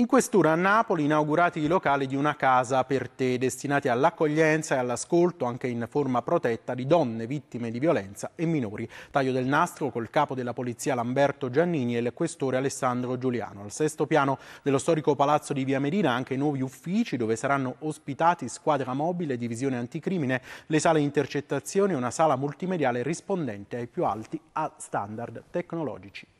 In questura a Napoli inaugurati i locali di una casa per te, destinati all'accoglienza e all'ascolto anche in forma protetta di donne vittime di violenza e minori. Taglio del nastro col capo della polizia Lamberto Giannini e il questore Alessandro Giuliano. Al sesto piano dello storico palazzo di Via Medina anche nuovi uffici dove saranno ospitati squadra mobile, divisione anticrimine, le sale intercettazioni e una sala multimediale rispondente ai più alti standard tecnologici.